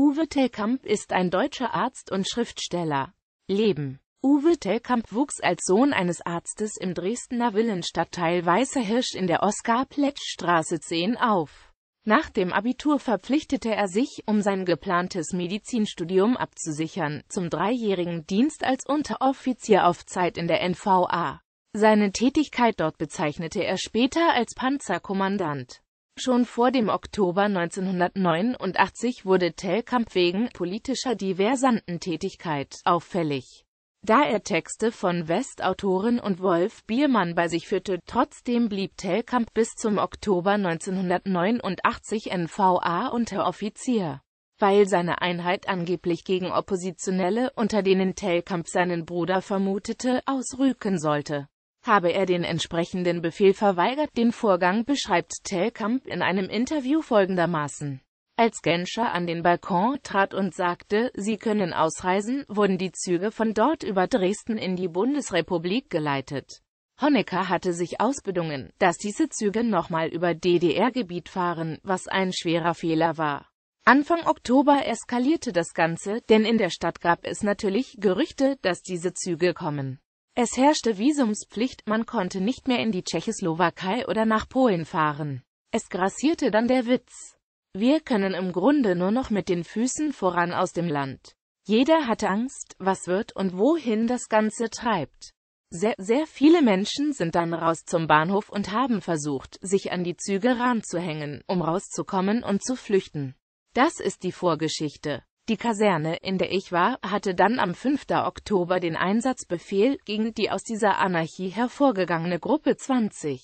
Uwe Tellkamp ist ein deutscher Arzt und Schriftsteller. Leben Uwe Tellkamp wuchs als Sohn eines Arztes im Dresdner Villenstadtteil Weißer Hirsch in der Oskar-Pletsch-Straße 10 auf. Nach dem Abitur verpflichtete er sich, um sein geplantes Medizinstudium abzusichern, zum dreijährigen Dienst als Unteroffizier auf Zeit in der NVA. Seine Tätigkeit dort bezeichnete er später als Panzerkommandant. Schon vor dem Oktober 1989 wurde Tellkamp wegen politischer Diversantentätigkeit auffällig. Da er Texte von west autoren und Wolf Biermann bei sich führte, trotzdem blieb Tellkamp bis zum Oktober 1989 NVA-Unteroffizier. Weil seine Einheit angeblich gegen Oppositionelle, unter denen Tellkamp seinen Bruder vermutete, ausrücken sollte habe er den entsprechenden Befehl verweigert. Den Vorgang beschreibt Telkamp in einem Interview folgendermaßen. Als Genscher an den Balkon trat und sagte, sie können ausreisen, wurden die Züge von dort über Dresden in die Bundesrepublik geleitet. Honecker hatte sich ausbedungen, dass diese Züge nochmal über DDR-Gebiet fahren, was ein schwerer Fehler war. Anfang Oktober eskalierte das Ganze, denn in der Stadt gab es natürlich Gerüchte, dass diese Züge kommen. Es herrschte Visumspflicht, man konnte nicht mehr in die Tschechoslowakei oder nach Polen fahren. Es grassierte dann der Witz. Wir können im Grunde nur noch mit den Füßen voran aus dem Land. Jeder hatte Angst, was wird und wohin das Ganze treibt. Sehr, sehr viele Menschen sind dann raus zum Bahnhof und haben versucht, sich an die Züge ranzuhängen, um rauszukommen und zu flüchten. Das ist die Vorgeschichte. Die Kaserne, in der ich war, hatte dann am 5. Oktober den Einsatzbefehl gegen die aus dieser Anarchie hervorgegangene Gruppe 20,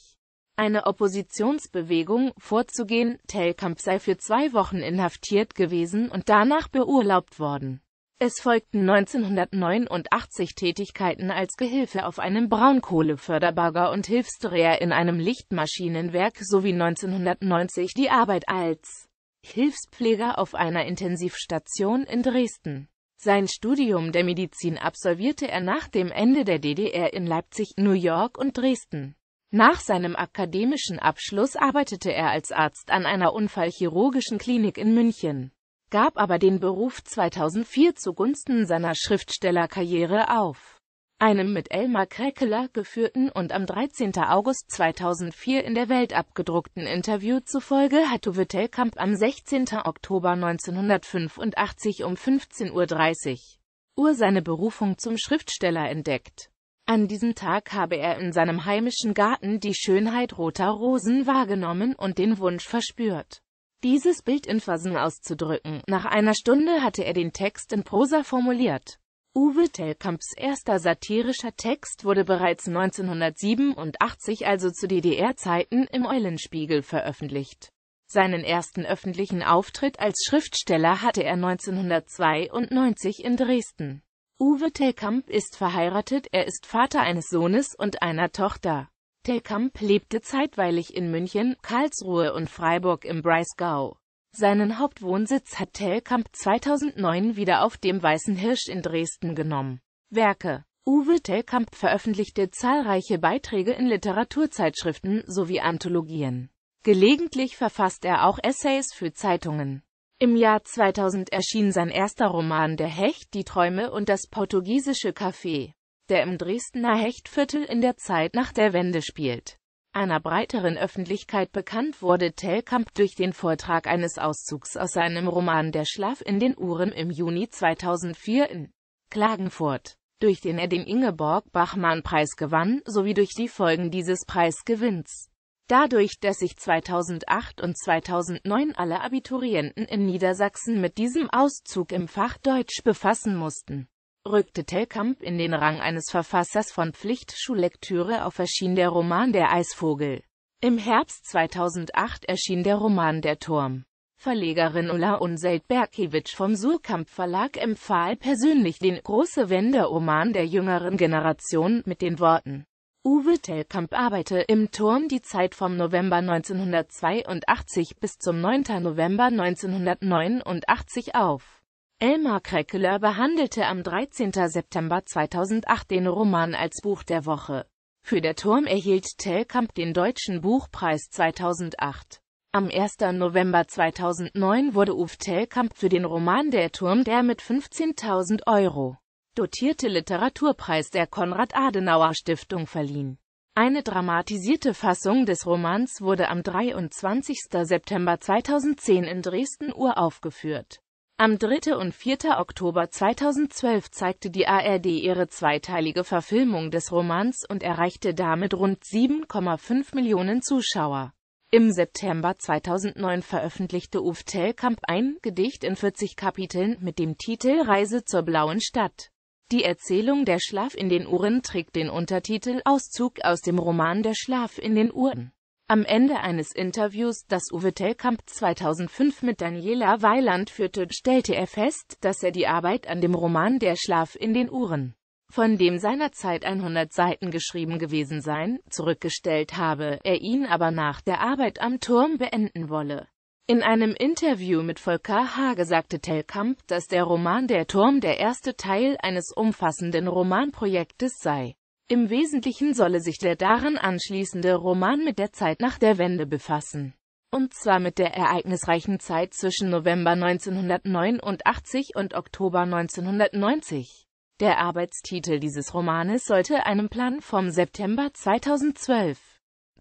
eine Oppositionsbewegung, vorzugehen. Telkamp sei für zwei Wochen inhaftiert gewesen und danach beurlaubt worden. Es folgten 1989 Tätigkeiten als Gehilfe auf einem Braunkohleförderbagger und Hilfsdreher in einem Lichtmaschinenwerk sowie 1990 die Arbeit als Hilfspfleger auf einer Intensivstation in Dresden. Sein Studium der Medizin absolvierte er nach dem Ende der DDR in Leipzig, New York und Dresden. Nach seinem akademischen Abschluss arbeitete er als Arzt an einer unfallchirurgischen Klinik in München, gab aber den Beruf 2004 zugunsten seiner Schriftstellerkarriere auf einem mit Elmar Kräkeler geführten und am 13. August 2004 in der Welt abgedruckten Interview zufolge hatte Winterkamp am 16. Oktober 1985 um 15.30 Uhr seine Berufung zum Schriftsteller entdeckt. An diesem Tag habe er in seinem heimischen Garten die Schönheit roter Rosen wahrgenommen und den Wunsch verspürt, dieses Bild in Versen auszudrücken. Nach einer Stunde hatte er den Text in Prosa formuliert. Uwe Telkamps erster satirischer Text wurde bereits 1987, also zu DDR-Zeiten, im Eulenspiegel veröffentlicht. Seinen ersten öffentlichen Auftritt als Schriftsteller hatte er 1992 in Dresden. Uwe Telkamp ist verheiratet, er ist Vater eines Sohnes und einer Tochter. Telkamp lebte zeitweilig in München, Karlsruhe und Freiburg im Breisgau. Seinen Hauptwohnsitz hat Telkamp 2009 wieder auf dem Weißen Hirsch in Dresden genommen. Werke Uwe Telkamp veröffentlichte zahlreiche Beiträge in Literaturzeitschriften sowie Anthologien. Gelegentlich verfasst er auch Essays für Zeitungen. Im Jahr 2000 erschien sein erster Roman Der Hecht, die Träume und das portugiesische Café, der im Dresdner Hechtviertel in der Zeit nach der Wende spielt einer breiteren Öffentlichkeit bekannt wurde Telkamp durch den Vortrag eines Auszugs aus seinem Roman Der Schlaf in den Uhren im Juni 2004 in Klagenfurt, durch den er den Ingeborg-Bachmann-Preis gewann, sowie durch die Folgen dieses Preisgewinns. Dadurch, dass sich 2008 und 2009 alle Abiturienten in Niedersachsen mit diesem Auszug im Fach Deutsch befassen mussten rückte Tellkamp in den Rang eines Verfassers von Pflichtschullektüre auf erschien der Roman Der Eisvogel. Im Herbst 2008 erschien der Roman Der Turm. Verlegerin Ulla Unseld Berkewitsch vom Surkamp Verlag empfahl persönlich den «Große Wende-Roman» der jüngeren Generation mit den Worten Uwe Tellkamp arbeite im Turm die Zeit vom November 1982 bis zum 9. November 1989 auf. Elmar Kreckeler behandelte am 13. September 2008 den Roman als Buch der Woche. Für Der Turm erhielt Tellkamp den Deutschen Buchpreis 2008. Am 1. November 2009 wurde Uf Tellkamp für den Roman Der Turm der mit 15.000 Euro dotierte Literaturpreis der Konrad-Adenauer-Stiftung verliehen. Eine dramatisierte Fassung des Romans wurde am 23. September 2010 in Dresden uraufgeführt. Am 3. und 4. Oktober 2012 zeigte die ARD ihre zweiteilige Verfilmung des Romans und erreichte damit rund 7,5 Millionen Zuschauer. Im September 2009 veröffentlichte Uwe Telkamp ein Gedicht in 40 Kapiteln mit dem Titel Reise zur blauen Stadt. Die Erzählung Der Schlaf in den Uhren trägt den Untertitel Auszug aus dem Roman Der Schlaf in den Uhren. Am Ende eines Interviews, das Uwe Tellkamp 2005 mit Daniela Weiland führte, stellte er fest, dass er die Arbeit an dem Roman Der Schlaf in den Uhren, von dem seinerzeit 100 Seiten geschrieben gewesen seien, zurückgestellt habe, er ihn aber nach der Arbeit am Turm beenden wolle. In einem Interview mit Volker Hage sagte Tellkamp, dass der Roman Der Turm der erste Teil eines umfassenden Romanprojektes sei. Im Wesentlichen solle sich der daran anschließende Roman mit der Zeit nach der Wende befassen. Und zwar mit der ereignisreichen Zeit zwischen November 1989 und Oktober 1990. Der Arbeitstitel dieses Romanes sollte einem Plan vom September 2012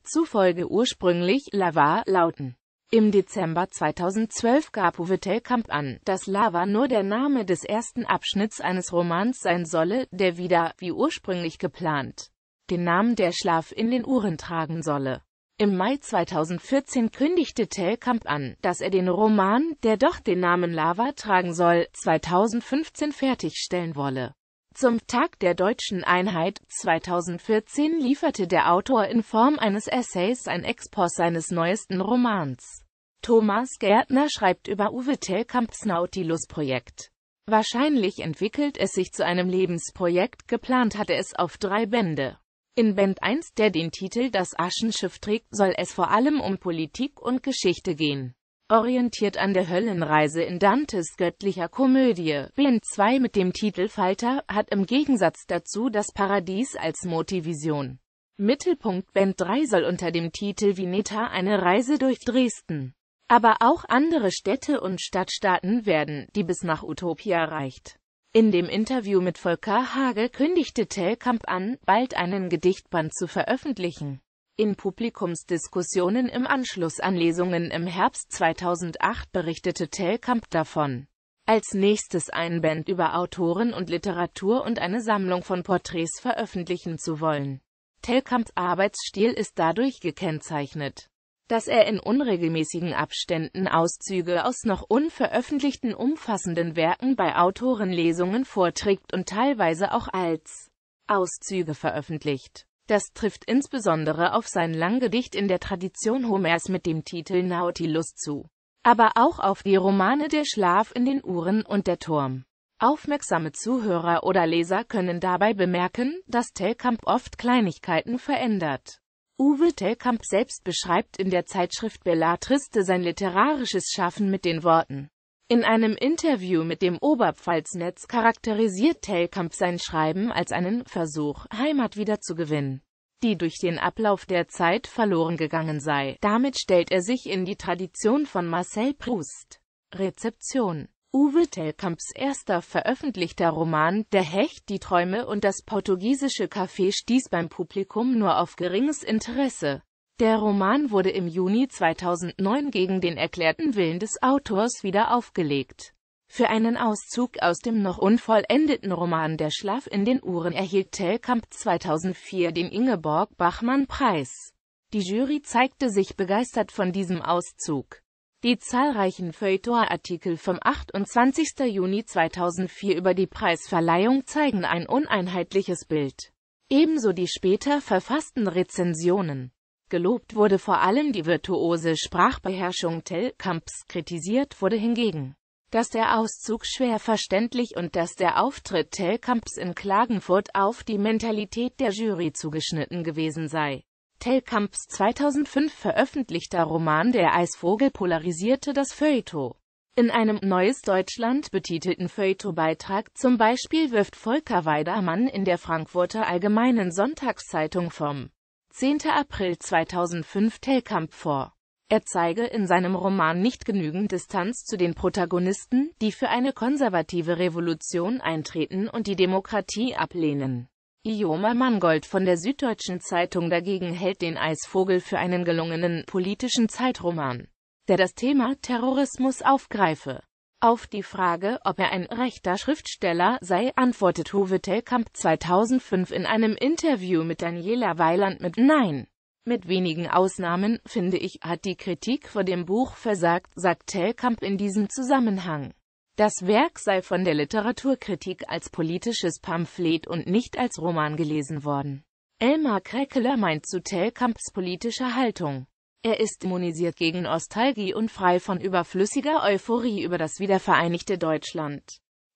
zufolge ursprünglich Lavar lauten. Im Dezember 2012 gab Uwe Tellkamp an, dass Lava nur der Name des ersten Abschnitts eines Romans sein solle, der wieder, wie ursprünglich geplant, den Namen Der Schlaf in den Uhren tragen solle. Im Mai 2014 kündigte Tellkamp an, dass er den Roman, der doch den Namen Lava tragen soll, 2015 fertigstellen wolle. Zum Tag der deutschen Einheit 2014 lieferte der Autor in Form eines Essays ein Expos seines neuesten Romans. Thomas Gärtner schreibt über Uwe Tellkamps Nautilus-Projekt. Wahrscheinlich entwickelt es sich zu einem Lebensprojekt, geplant hatte es auf drei Bände. In Band 1, der den Titel Das Aschenschiff trägt, soll es vor allem um Politik und Geschichte gehen orientiert an der Höllenreise in Dantes göttlicher Komödie. Band 2 mit dem Titel Falter hat im Gegensatz dazu das Paradies als Motivision. Mittelpunkt Band 3 soll unter dem Titel Vineta eine Reise durch Dresden, aber auch andere Städte und Stadtstaaten werden, die bis nach Utopia reicht. In dem Interview mit Volker Hage kündigte Telkamp an, bald einen Gedichtband zu veröffentlichen. In Publikumsdiskussionen im Anschluss an Lesungen im Herbst 2008 berichtete Telkamp davon. Als nächstes ein Band über Autoren und Literatur und eine Sammlung von Porträts veröffentlichen zu wollen. Telkamps Arbeitsstil ist dadurch gekennzeichnet, dass er in unregelmäßigen Abständen Auszüge aus noch unveröffentlichten umfassenden Werken bei Autorenlesungen vorträgt und teilweise auch als Auszüge veröffentlicht. Das trifft insbesondere auf sein Langgedicht in der Tradition Homers mit dem Titel Nautilus zu, aber auch auf die Romane Der Schlaf in den Uhren und Der Turm. Aufmerksame Zuhörer oder Leser können dabei bemerken, dass Tellkamp oft Kleinigkeiten verändert. Uwe Tellkamp selbst beschreibt in der Zeitschrift Belletriste sein literarisches Schaffen mit den Worten in einem Interview mit dem Oberpfalznetz charakterisiert Tellkamp sein Schreiben als einen Versuch, Heimat wiederzugewinnen die durch den Ablauf der Zeit verloren gegangen sei. Damit stellt er sich in die Tradition von Marcel Proust. Rezeption Uwe Tellkamps erster veröffentlichter Roman Der Hecht, die Träume und das portugiesische Café stieß beim Publikum nur auf geringes Interesse. Der Roman wurde im Juni 2009 gegen den erklärten Willen des Autors wieder aufgelegt. Für einen Auszug aus dem noch unvollendeten Roman Der Schlaf in den Uhren erhielt Tellkamp 2004 den Ingeborg-Bachmann-Preis. Die Jury zeigte sich begeistert von diesem Auszug. Die zahlreichen Feuilleton-Artikel vom 28. Juni 2004 über die Preisverleihung zeigen ein uneinheitliches Bild. Ebenso die später verfassten Rezensionen. Gelobt wurde vor allem die virtuose Sprachbeherrschung Tellkamps, kritisiert wurde hingegen, dass der Auszug schwer verständlich und dass der Auftritt Tellkamps in Klagenfurt auf die Mentalität der Jury zugeschnitten gewesen sei. Tellkamps 2005 veröffentlichter Roman Der Eisvogel polarisierte das Feuilleton. In einem Neues Deutschland betitelten Feuilleton-Beitrag zum Beispiel wirft Volker Weidermann in der Frankfurter Allgemeinen Sonntagszeitung vom 10. April 2005 Telkamp vor. Er zeige in seinem Roman nicht genügend Distanz zu den Protagonisten, die für eine konservative Revolution eintreten und die Demokratie ablehnen. Ioma Mangold von der Süddeutschen Zeitung dagegen hält den Eisvogel für einen gelungenen politischen Zeitroman, der das Thema Terrorismus aufgreife. Auf die Frage, ob er ein rechter Schriftsteller sei, antwortet Hove Telkamp 2005 in einem Interview mit Daniela Weiland mit Nein. Mit wenigen Ausnahmen, finde ich, hat die Kritik vor dem Buch versagt, sagt Telkamp in diesem Zusammenhang. Das Werk sei von der Literaturkritik als politisches Pamphlet und nicht als Roman gelesen worden. Elmar Kräkeler meint zu Telkamps politischer Haltung. Er ist immunisiert gegen Nostalgie und frei von überflüssiger Euphorie über das wiedervereinigte Deutschland.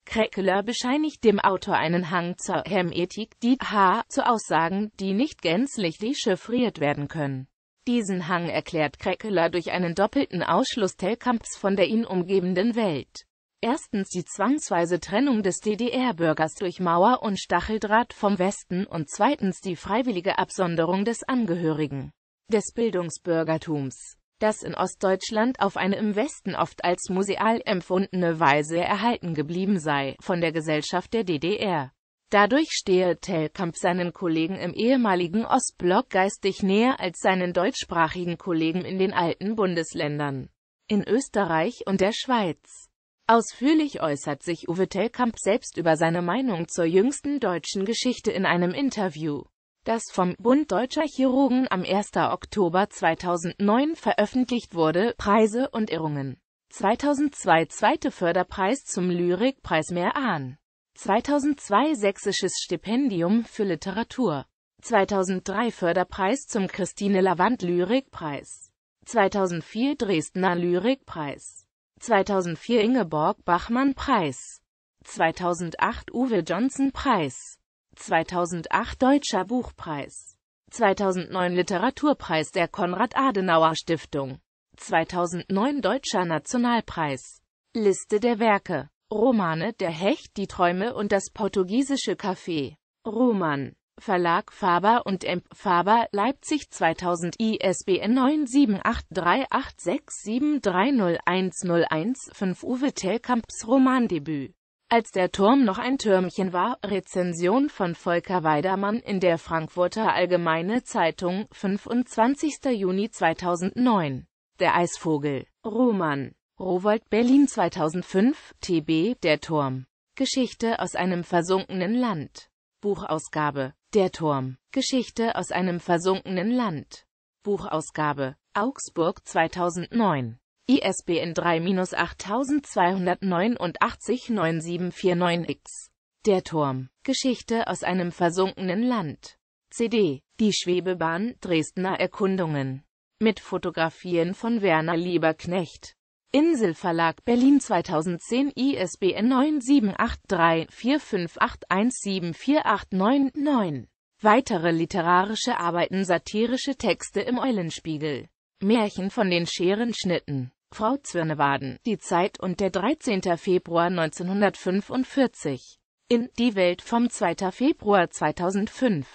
Kreckeler bescheinigt dem Autor einen Hang zur Hemmethik, die H. zu Aussagen, die nicht gänzlich dechiffriert werden können. Diesen Hang erklärt Kreckeler durch einen doppelten Ausschluss Telkamps von der ihn umgebenden Welt. Erstens die zwangsweise Trennung des DDR-Bürgers durch Mauer und Stacheldraht vom Westen und zweitens die freiwillige Absonderung des Angehörigen des Bildungsbürgertums, das in Ostdeutschland auf eine im Westen oft als museal empfundene Weise erhalten geblieben sei, von der Gesellschaft der DDR. Dadurch stehe Telkamp seinen Kollegen im ehemaligen Ostblock geistig näher als seinen deutschsprachigen Kollegen in den alten Bundesländern, in Österreich und der Schweiz. Ausführlich äußert sich Uwe Telkamp selbst über seine Meinung zur jüngsten deutschen Geschichte in einem Interview das vom Bund Deutscher Chirurgen am 1. Oktober 2009 veröffentlicht wurde, Preise und Irrungen. 2002 zweite Förderpreis zum Lyrikpreis Mehr Ahn. 2002 Sächsisches Stipendium für Literatur. 2003 Förderpreis zum Christine Lavant Lyrikpreis. 2004 Dresdner Lyrikpreis. 2004 Ingeborg Bachmann Preis. 2008 Uwe Johnson Preis. 2008 Deutscher Buchpreis, 2009 Literaturpreis der Konrad-Adenauer-Stiftung, 2009 Deutscher Nationalpreis. Liste der Werke Romane Der Hecht, Die Träume und das portugiesische Café. Roman Verlag Faber und M. Faber, Leipzig 2000 ISBN 9783867301015 Uwe Telkamps Romandebüt als der Turm noch ein Türmchen war, Rezension von Volker Weidermann in der Frankfurter Allgemeine Zeitung, 25. Juni 2009. Der Eisvogel. Roman. Rowold Berlin 2005, TB, Der Turm. Geschichte aus einem versunkenen Land. Buchausgabe. Der Turm. Geschichte aus einem versunkenen Land. Buchausgabe. Augsburg 2009. ISBN 3-8289-9749-X. Der Turm. Geschichte aus einem versunkenen Land. CD. Die Schwebebahn Dresdner Erkundungen. Mit Fotografien von Werner Lieberknecht. Inselverlag Berlin 2010 ISBN 978345817489-9. Weitere literarische Arbeiten Satirische Texte im Eulenspiegel. Märchen von den Scherenschnitten Frau Zwirnewaden, Die Zeit und der 13. Februar 1945. In Die Welt vom 2. Februar 2005.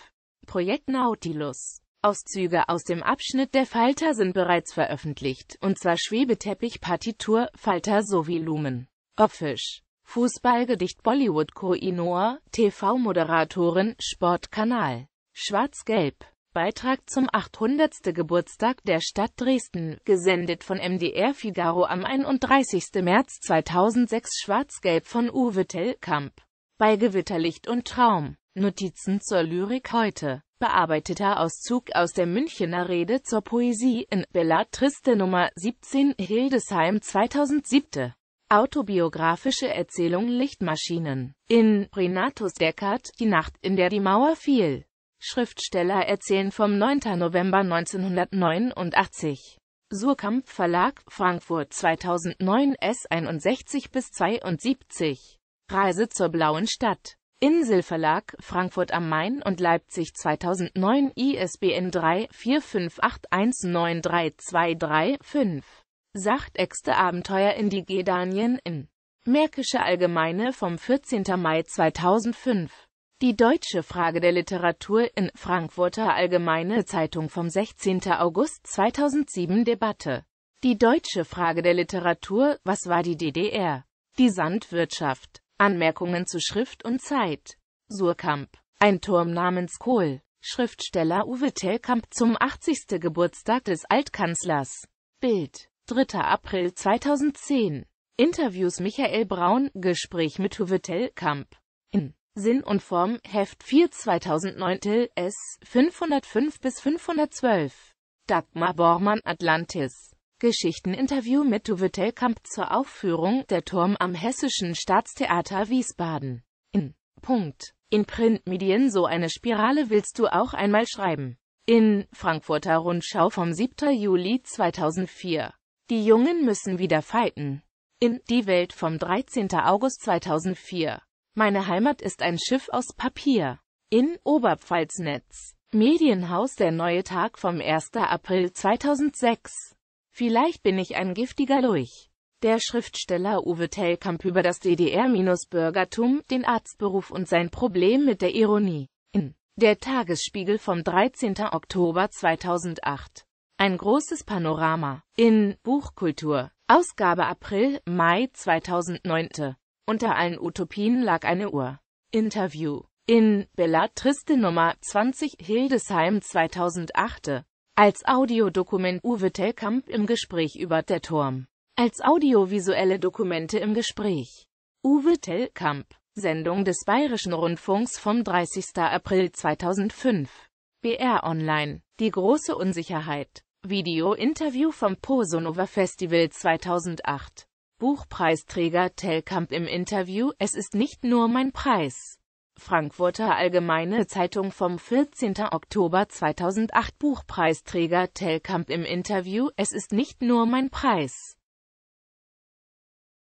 Projekt Nautilus. Auszüge aus dem Abschnitt der Falter sind bereits veröffentlicht, und zwar Schwebeteppich, Partitur, Falter sowie Lumen. Opfisch. Fußballgedicht Bollywood Koinoa, TV-Moderatorin, Sportkanal. Schwarz-Gelb. Beitrag zum 800. Geburtstag der Stadt Dresden, gesendet von MDR Figaro am 31. März 2006 Schwarz-Gelb von Uwe Tellkamp. Bei Gewitterlicht und Traum. Notizen zur Lyrik heute. Bearbeiteter Auszug aus der Münchener Rede zur Poesie in Bella Triste Nummer 17 Hildesheim 2007. Autobiografische Erzählung Lichtmaschinen. In Renatus Deckert, die Nacht, in der die Mauer fiel. Schriftsteller erzählen vom 9. November 1989. Surkamp Verlag, Frankfurt 2009 S61 bis 72. Reise zur blauen Stadt. Inselverlag, Frankfurt am Main und Leipzig 2009 ISBN 3 4581932335. Sachtexte Abenteuer in die Gedanien in Märkische Allgemeine vom 14. Mai 2005 die deutsche Frage der Literatur in Frankfurter Allgemeine Zeitung vom 16. August 2007 Debatte. Die deutsche Frage der Literatur, was war die DDR? Die Sandwirtschaft. Anmerkungen zu Schrift und Zeit. Surkamp. Ein Turm namens Kohl. Schriftsteller Uwe Tellkamp zum 80. Geburtstag des Altkanzlers. Bild. 3. April 2010. Interviews Michael Braun, Gespräch mit Uwe Tellkamp. Sinn und Form, Heft 4 2009 S. 505 bis 512. Dagmar Bormann Atlantis. Geschichteninterview mit Uwe Tellkamp zur Aufführung Der Turm am Hessischen Staatstheater Wiesbaden. In. Punkt. In Printmedien so eine Spirale willst du auch einmal schreiben. In Frankfurter Rundschau vom 7. Juli 2004. Die Jungen müssen wieder fighten. In Die Welt vom 13. August 2004. Meine Heimat ist ein Schiff aus Papier. In Oberpfalznetz. Medienhaus Der neue Tag vom 1. April 2006. Vielleicht bin ich ein giftiger Lurch. Der Schriftsteller Uwe Tellkamp über das DDR-Bürgertum, den Arztberuf und sein Problem mit der Ironie. In Der Tagesspiegel vom 13. Oktober 2008. Ein großes Panorama. In Buchkultur. Ausgabe April-Mai 2009. Unter allen Utopien lag eine Uhr. Interview in Bellatristes Nummer 20 Hildesheim 2008 als Audiodokument Uwe Tellkamp im Gespräch über Der Turm. Als audiovisuelle Dokumente im Gespräch. Uwe Tellkamp. Sendung des Bayerischen Rundfunks vom 30. April 2005. BR Online. Die große Unsicherheit. Video-Interview vom Posonova Festival 2008. Buchpreisträger Telkamp im Interview, es ist nicht nur mein Preis. Frankfurter Allgemeine Zeitung vom 14. Oktober 2008 Buchpreisträger Telkamp im Interview, es ist nicht nur mein Preis.